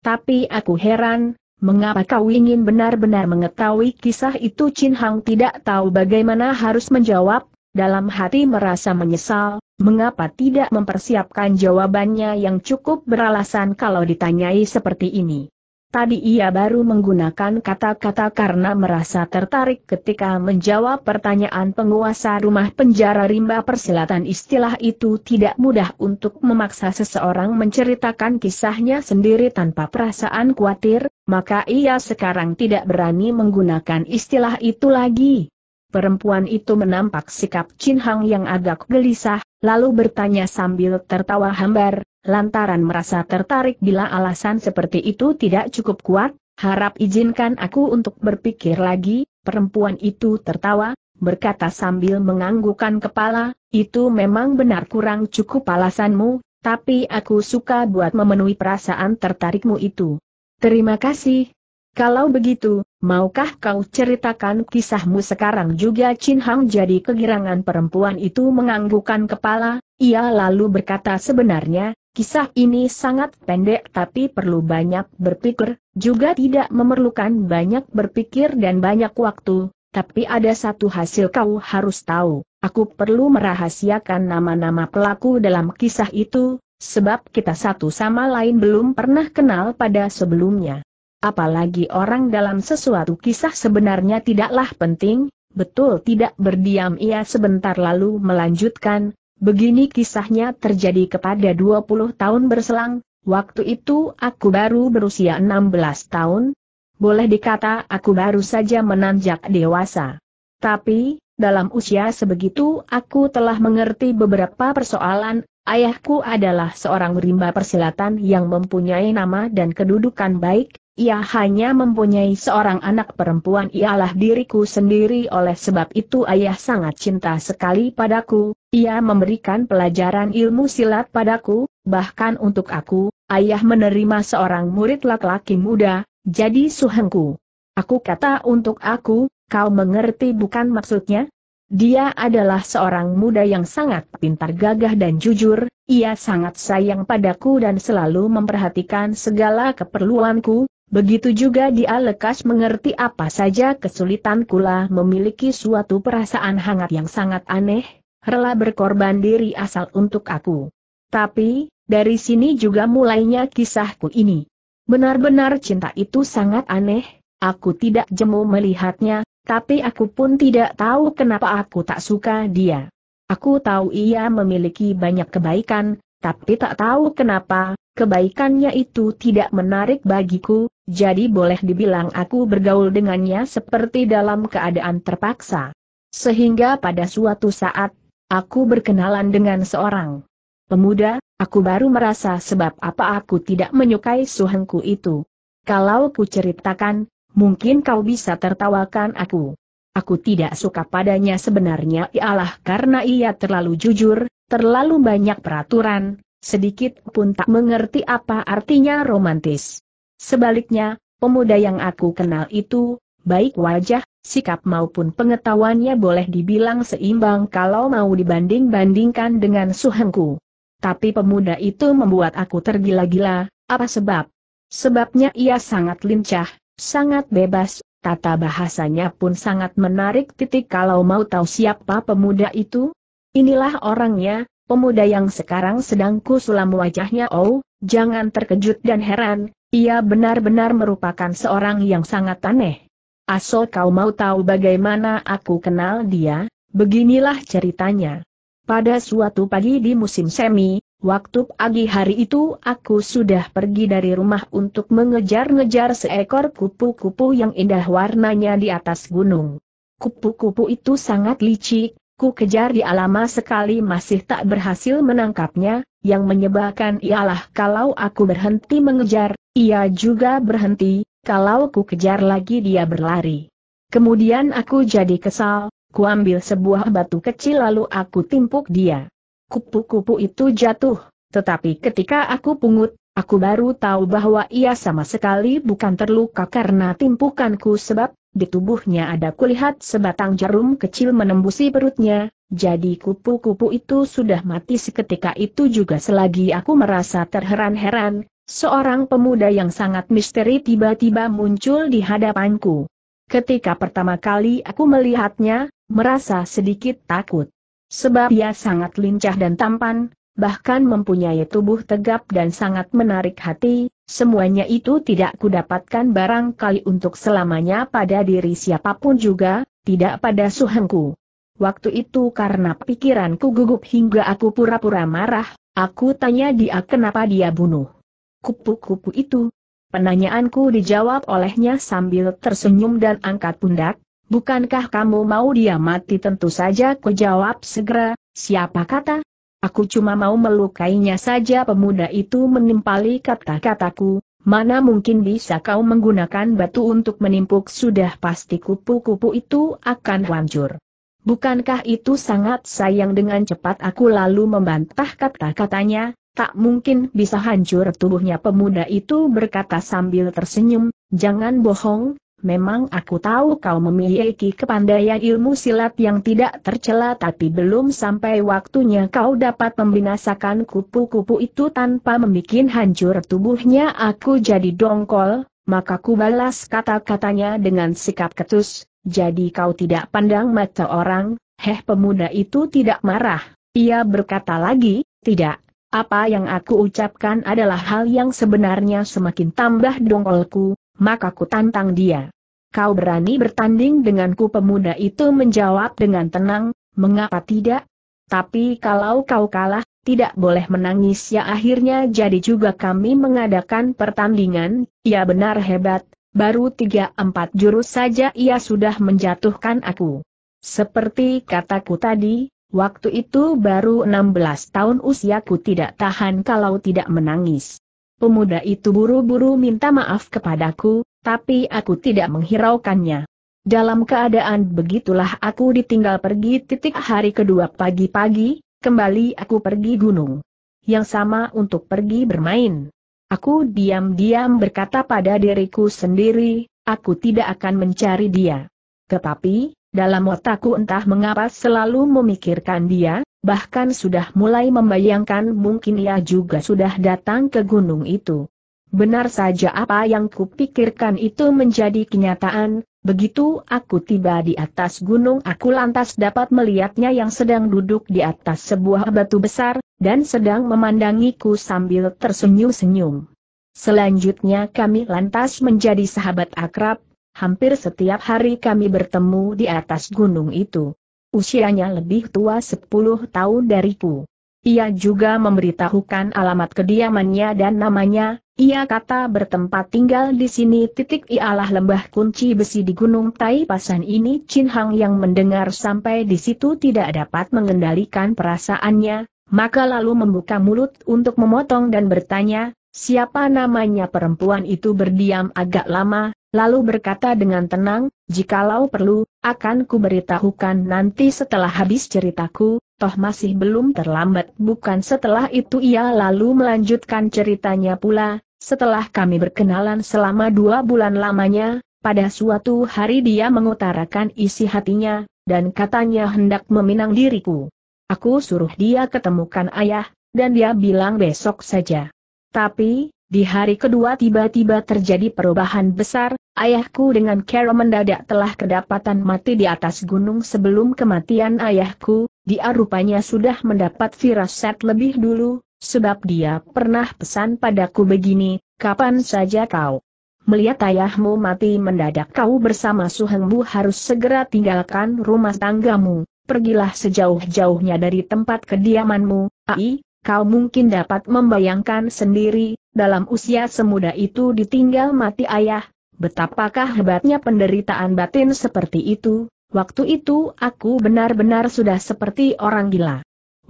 Tapi aku heran, mengapa kau ingin benar-benar mengetahui kisah itu Chin Hang tidak tahu bagaimana harus menjawab, dalam hati merasa menyesal, mengapa tidak mempersiapkan jawabannya yang cukup beralasan kalau ditanyai seperti ini. Tadi ia baru menggunakan kata-kata karena merasa tertarik ketika menjawab pertanyaan penguasa rumah penjara rimba persilatan istilah itu tidak mudah untuk memaksa seseorang menceritakan kisahnya sendiri tanpa perasaan khawatir, maka ia sekarang tidak berani menggunakan istilah itu lagi. Perempuan itu menampak sikap Chin Hang yang agak gelisah, lalu bertanya sambil tertawa hambar, Lantaran merasa tertarik bila alasan seperti itu tidak cukup kuat, harap izinkan aku untuk berpikir lagi, perempuan itu tertawa, berkata sambil menganggukkan kepala, itu memang benar kurang cukup alasanmu, tapi aku suka buat memenuhi perasaan tertarikmu itu. Terima kasih. Kalau begitu, maukah kau ceritakan kisahmu sekarang juga Chin Hang jadi kegirangan perempuan itu menganggukkan kepala, ia lalu berkata sebenarnya, Kisah ini sangat pendek tapi perlu banyak berpikir, juga tidak memerlukan banyak berpikir dan banyak waktu, tapi ada satu hasil kau harus tahu, aku perlu merahasiakan nama-nama pelaku dalam kisah itu, sebab kita satu sama lain belum pernah kenal pada sebelumnya. Apalagi orang dalam sesuatu kisah sebenarnya tidaklah penting, betul tidak berdiam ia sebentar lalu melanjutkan, Begini kisahnya terjadi kepada 20 tahun berselang, waktu itu aku baru berusia 16 tahun. Boleh dikata aku baru saja menanjak dewasa. Tapi, dalam usia sebegitu aku telah mengerti beberapa persoalan, ayahku adalah seorang rimba persilatan yang mempunyai nama dan kedudukan baik, ia hanya mempunyai seorang anak perempuan ialah diriku sendiri oleh sebab itu ayah sangat cinta sekali padaku, ia memberikan pelajaran ilmu silat padaku, bahkan untuk aku, ayah menerima seorang murid laki-laki muda, jadi suhengku. Aku kata untuk aku, kau mengerti bukan maksudnya? Dia adalah seorang muda yang sangat pintar gagah dan jujur, ia sangat sayang padaku dan selalu memperhatikan segala keperluanku, begitu juga dia lekas mengerti apa saja kesulitan kula memiliki suatu perasaan hangat yang sangat aneh, rela berkorban diri asal untuk aku. Tapi, dari sini juga mulainya kisahku ini. Benar-benar cinta itu sangat aneh, aku tidak jemu melihatnya, tapi aku pun tidak tahu kenapa aku tak suka dia. Aku tahu ia memiliki banyak kebaikan, tapi tak tahu kenapa, kebaikannya itu tidak menarik bagiku, jadi boleh dibilang aku bergaul dengannya seperti dalam keadaan terpaksa. Sehingga pada suatu saat, Aku berkenalan dengan seorang pemuda, aku baru merasa sebab apa aku tidak menyukai suhengku itu. Kalau ku ceritakan, mungkin kau bisa tertawakan aku. Aku tidak suka padanya sebenarnya ialah karena ia terlalu jujur, terlalu banyak peraturan, sedikit pun tak mengerti apa artinya romantis. Sebaliknya, pemuda yang aku kenal itu, baik wajah, sikap maupun pengetahuannya boleh dibilang seimbang kalau mau dibanding-bandingkan dengan Suhengku. Tapi pemuda itu membuat aku tergila-gila, apa sebab? Sebabnya ia sangat lincah, sangat bebas, tata bahasanya pun sangat menarik titik kalau mau tahu siapa pemuda itu. Inilah orangnya, pemuda yang sekarang sedang kusulam wajahnya oh, jangan terkejut dan heran, ia benar-benar merupakan seorang yang sangat aneh. Asal kau mau tahu bagaimana aku kenal dia, beginilah ceritanya. Pada suatu pagi di musim semi, waktu pagi hari itu aku sudah pergi dari rumah untuk mengejar-ngejar seekor kupu-kupu yang indah warnanya di atas gunung. Kupu-kupu itu sangat licik, ku kejar di lama sekali masih tak berhasil menangkapnya, yang menyebabkan ialah kalau aku berhenti mengejar, ia juga berhenti, kalau ku kejar lagi dia berlari. Kemudian aku jadi kesal, ku ambil sebuah batu kecil lalu aku timpuk dia. Kupu-kupu itu jatuh, tetapi ketika aku pungut, aku baru tahu bahwa ia sama sekali bukan terluka karena timpukanku sebab, di tubuhnya ada kulihat sebatang jarum kecil menembusi perutnya, jadi kupu-kupu itu sudah mati seketika itu juga selagi aku merasa terheran-heran, Seorang pemuda yang sangat misteri tiba-tiba muncul di hadapanku. Ketika pertama kali aku melihatnya, merasa sedikit takut. Sebab ia sangat lincah dan tampan, bahkan mempunyai tubuh tegap dan sangat menarik hati, semuanya itu tidak kudapatkan barangkali untuk selamanya pada diri siapapun juga, tidak pada suhengku. Waktu itu karena pikiranku gugup hingga aku pura-pura marah, aku tanya dia kenapa dia bunuh kupu-kupu itu? Penanyaanku dijawab olehnya sambil tersenyum dan angkat pundak, bukankah kamu mau dia mati tentu saja ku jawab segera, siapa kata? Aku cuma mau melukainya saja pemuda itu menimpali kata-kataku, mana mungkin bisa kau menggunakan batu untuk menimpuk sudah pasti kupu-kupu itu akan hancur. Bukankah itu sangat sayang dengan cepat aku lalu membantah kata-katanya, tak mungkin bisa hancur tubuhnya pemuda itu berkata sambil tersenyum, jangan bohong, memang aku tahu kau memiliki kepandaian ilmu silat yang tidak tercela tapi belum sampai waktunya kau dapat membinasakan kupu-kupu itu tanpa membuat hancur tubuhnya aku jadi dongkol, maka ku balas kata-katanya dengan sikap ketus, jadi kau tidak pandang mata orang, heh pemuda itu tidak marah, ia berkata lagi, tidak apa yang aku ucapkan adalah hal yang sebenarnya semakin tambah dongkolku, maka ku tantang dia. Kau berani bertanding denganku pemuda itu menjawab dengan tenang, mengapa tidak? Tapi kalau kau kalah, tidak boleh menangis ya akhirnya jadi juga kami mengadakan pertandingan, ya benar hebat, baru tiga empat jurus saja ia sudah menjatuhkan aku. Seperti kataku tadi, Waktu itu baru 16 tahun usiaku tidak tahan kalau tidak menangis. Pemuda itu buru-buru minta maaf kepadaku, tapi aku tidak menghiraukannya. Dalam keadaan begitulah aku ditinggal pergi titik hari kedua pagi-pagi, kembali aku pergi gunung. Yang sama untuk pergi bermain. Aku diam-diam berkata pada diriku sendiri, aku tidak akan mencari dia. Tetapi, dalam otakku entah mengapa selalu memikirkan dia, bahkan sudah mulai membayangkan mungkin ia juga sudah datang ke gunung itu. Benar saja apa yang kupikirkan itu menjadi kenyataan, begitu aku tiba di atas gunung aku lantas dapat melihatnya yang sedang duduk di atas sebuah batu besar, dan sedang memandangiku sambil tersenyum-senyum. Selanjutnya kami lantas menjadi sahabat akrab, hampir setiap hari kami bertemu di atas gunung itu. Usianya lebih tua 10 tahun dariku. Ia juga memberitahukan alamat kediamannya dan namanya, ia kata bertempat tinggal di sini titik ialah lembah kunci besi di gunung Tai Pasan ini Chin Hang yang mendengar sampai di situ tidak dapat mengendalikan perasaannya, maka lalu membuka mulut untuk memotong dan bertanya, Siapa namanya perempuan itu berdiam agak lama, lalu berkata dengan tenang, jikalau perlu, akan kuberitahukan nanti setelah habis ceritaku, toh masih belum terlambat. Bukan setelah itu ia lalu melanjutkan ceritanya pula, setelah kami berkenalan selama dua bulan lamanya, pada suatu hari dia mengutarakan isi hatinya, dan katanya hendak meminang diriku. Aku suruh dia ketemukan ayah, dan dia bilang besok saja. Tapi, di hari kedua tiba-tiba terjadi perubahan besar, ayahku dengan Carol mendadak telah kedapatan mati di atas gunung sebelum kematian ayahku, dia rupanya sudah mendapat firasat lebih dulu, sebab dia pernah pesan padaku begini, kapan saja kau melihat ayahmu mati mendadak kau bersama suhengmu harus segera tinggalkan rumah tanggamu, pergilah sejauh-jauhnya dari tempat kediamanmu, ai, kau mungkin dapat membayangkan sendiri, dalam usia semuda itu ditinggal mati ayah, betapakah hebatnya penderitaan batin seperti itu, waktu itu aku benar-benar sudah seperti orang gila.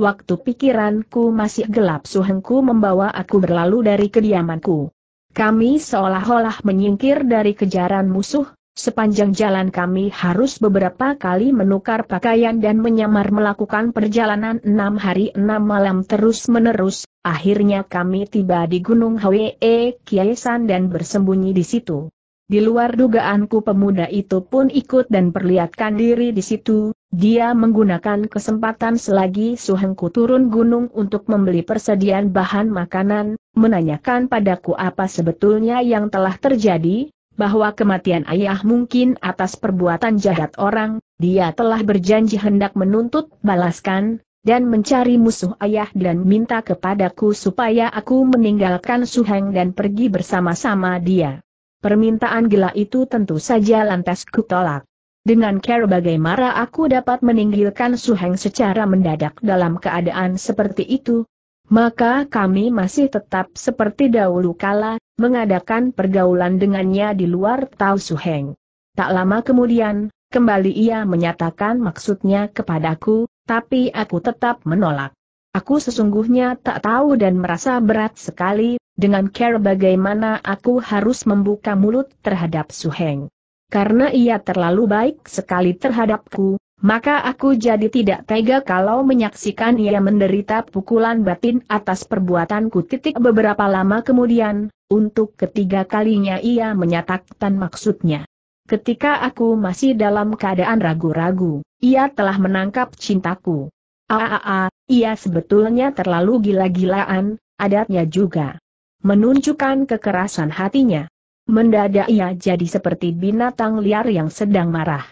Waktu pikiranku masih gelap suhengku membawa aku berlalu dari kediamanku. Kami seolah-olah menyingkir dari kejaran musuh, Sepanjang jalan kami harus beberapa kali menukar pakaian dan menyamar melakukan perjalanan enam hari enam malam terus-menerus, akhirnya kami tiba di Gunung Hwee Kiesan dan bersembunyi di situ. Di luar dugaanku pemuda itu pun ikut dan perlihatkan diri di situ, dia menggunakan kesempatan selagi suhengku turun gunung untuk membeli persediaan bahan makanan, menanyakan padaku apa sebetulnya yang telah terjadi, bahwa kematian ayah mungkin atas perbuatan jahat orang, dia telah berjanji hendak menuntut balaskan, dan mencari musuh ayah dan minta kepadaku supaya aku meninggalkan Suheng dan pergi bersama-sama dia. Permintaan gila itu tentu saja lantas ku tolak. Dengan care bagaimana aku dapat meninggalkan Suheng secara mendadak dalam keadaan seperti itu, maka kami masih tetap seperti dahulu kala, mengadakan pergaulan dengannya di luar Su Heng. Tak lama kemudian, kembali ia menyatakan maksudnya kepadaku, tapi aku tetap menolak. Aku sesungguhnya tak tahu dan merasa berat sekali, dengan care bagaimana aku harus membuka mulut terhadap Su Heng, Karena ia terlalu baik sekali terhadapku, maka aku jadi tidak tega kalau menyaksikan ia menderita pukulan batin atas perbuatanku titik beberapa lama kemudian, untuk ketiga kalinya ia menyatakan maksudnya. Ketika aku masih dalam keadaan ragu-ragu, ia telah menangkap cintaku. Aaaa, ia sebetulnya terlalu gila-gilaan, adatnya juga. Menunjukkan kekerasan hatinya. Mendadak ia jadi seperti binatang liar yang sedang marah.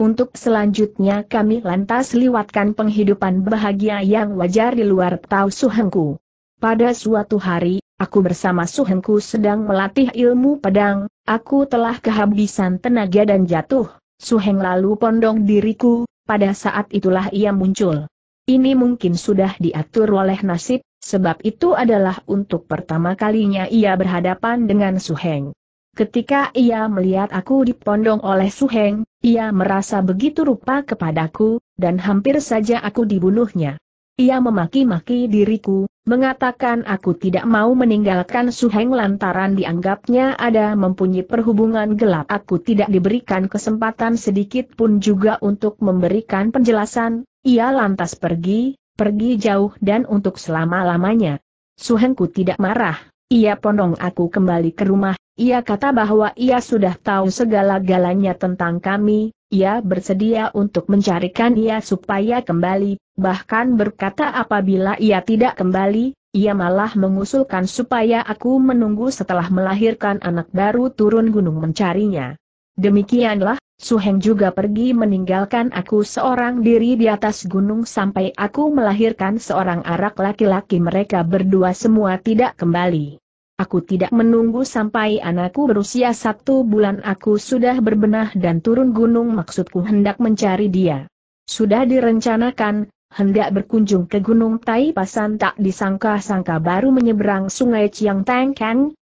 Untuk selanjutnya kami lantas liwatkan penghidupan bahagia yang wajar di luar tahu Suhengku. Pada suatu hari, aku bersama Suhengku sedang melatih ilmu pedang, aku telah kehabisan tenaga dan jatuh. Suheng lalu pondong diriku, pada saat itulah ia muncul. Ini mungkin sudah diatur oleh nasib, sebab itu adalah untuk pertama kalinya ia berhadapan dengan Suheng. Ketika ia melihat aku dipondong oleh Su Heng, ia merasa begitu rupa kepadaku, dan hampir saja aku dibunuhnya. Ia memaki-maki diriku, mengatakan aku tidak mau meninggalkan Su Heng lantaran dianggapnya ada mempunyai perhubungan gelap. Aku tidak diberikan kesempatan sedikit pun juga untuk memberikan penjelasan, ia lantas pergi, pergi jauh dan untuk selama-lamanya. Su Suhengku tidak marah, ia pondong aku kembali ke rumah, ia kata bahwa ia sudah tahu segala-galanya tentang kami, ia bersedia untuk mencarikan ia supaya kembali, bahkan berkata apabila ia tidak kembali, ia malah mengusulkan supaya aku menunggu setelah melahirkan anak baru turun gunung mencarinya. Demikianlah, Suheng juga pergi meninggalkan aku seorang diri di atas gunung sampai aku melahirkan seorang arak laki-laki mereka berdua semua tidak kembali. Aku tidak menunggu sampai anakku berusia satu bulan aku sudah berbenah dan turun gunung maksudku hendak mencari dia. Sudah direncanakan, hendak berkunjung ke Gunung Tai. Pasan tak disangka-sangka baru menyeberang sungai Chiang Tang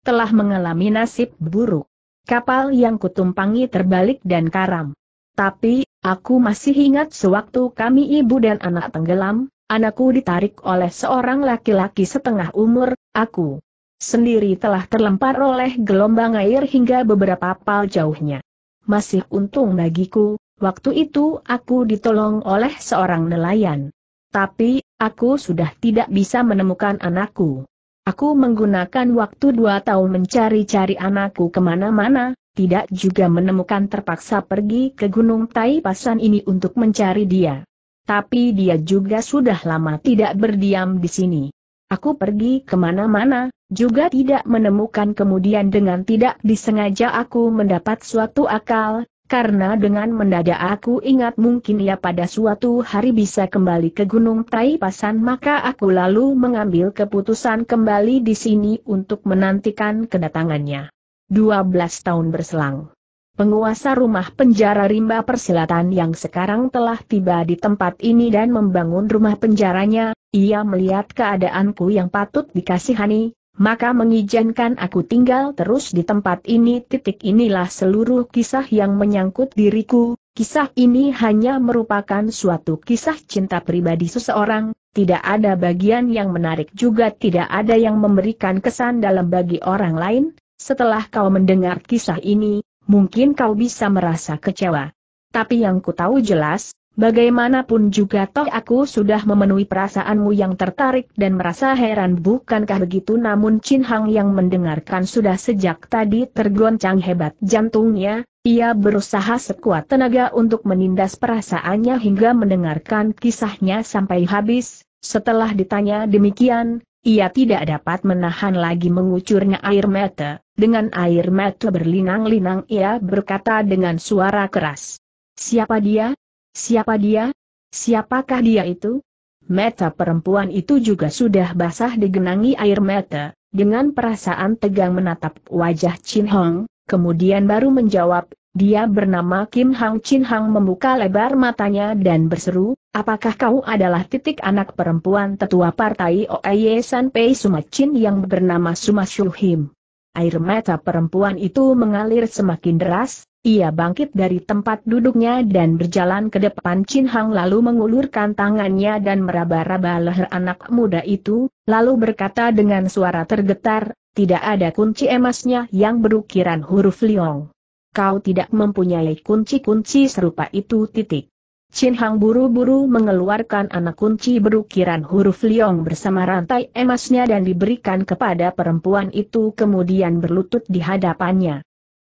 telah mengalami nasib buruk. Kapal yang kutumpangi terbalik dan karam. Tapi, aku masih ingat sewaktu kami ibu dan anak tenggelam, anakku ditarik oleh seorang laki-laki setengah umur, aku sendiri telah terlempar oleh gelombang air hingga beberapa pal jauhnya. Masih untung bagiku, waktu itu aku ditolong oleh seorang nelayan. Tapi, aku sudah tidak bisa menemukan anakku. Aku menggunakan waktu dua tahun mencari-cari anakku kemana-mana, tidak juga menemukan terpaksa pergi ke Gunung Tai Taipasan ini untuk mencari dia. Tapi dia juga sudah lama tidak berdiam di sini. Aku pergi kemana-mana, juga tidak menemukan kemudian dengan tidak disengaja aku mendapat suatu akal, karena dengan mendadak aku ingat mungkin ia pada suatu hari bisa kembali ke Gunung Taipasan maka aku lalu mengambil keputusan kembali di sini untuk menantikan kedatangannya. 12 tahun berselang. Penguasa rumah penjara rimba persilatan yang sekarang telah tiba di tempat ini dan membangun rumah penjaranya, ia melihat keadaanku yang patut dikasihani, maka mengizinkan aku tinggal terus di tempat ini. Titik inilah seluruh kisah yang menyangkut diriku, kisah ini hanya merupakan suatu kisah cinta pribadi seseorang, tidak ada bagian yang menarik juga tidak ada yang memberikan kesan dalam bagi orang lain, setelah kau mendengar kisah ini, mungkin kau bisa merasa kecewa. Tapi yang ku tahu jelas, Bagaimanapun juga toh aku sudah memenuhi perasaanmu yang tertarik dan merasa heran bukankah begitu namun Chin Hang yang mendengarkan sudah sejak tadi tergoncang hebat jantungnya, ia berusaha sekuat tenaga untuk menindas perasaannya hingga mendengarkan kisahnya sampai habis, setelah ditanya demikian, ia tidak dapat menahan lagi mengucurnya air mata, dengan air mata berlinang-linang ia berkata dengan suara keras. Siapa dia? Siapa dia? Siapakah dia itu? Mata perempuan itu juga sudah basah digenangi air mata, dengan perasaan tegang menatap wajah Chin Hong, kemudian baru menjawab, dia bernama Kim Hang Chin Hang membuka lebar matanya dan berseru, apakah kau adalah titik anak perempuan tetua partai OAY San Pei Sumachin yang bernama Suma Shuhim? Air mata perempuan itu mengalir semakin deras, ia bangkit dari tempat duduknya dan berjalan ke depan Chin Hang lalu mengulurkan tangannya dan meraba-raba leher anak muda itu, lalu berkata dengan suara tergetar, tidak ada kunci emasnya yang berukiran huruf liong. Kau tidak mempunyai kunci-kunci serupa itu titik. Chin Hang buru-buru mengeluarkan anak kunci berukiran huruf liong bersama rantai emasnya dan diberikan kepada perempuan itu kemudian berlutut di hadapannya.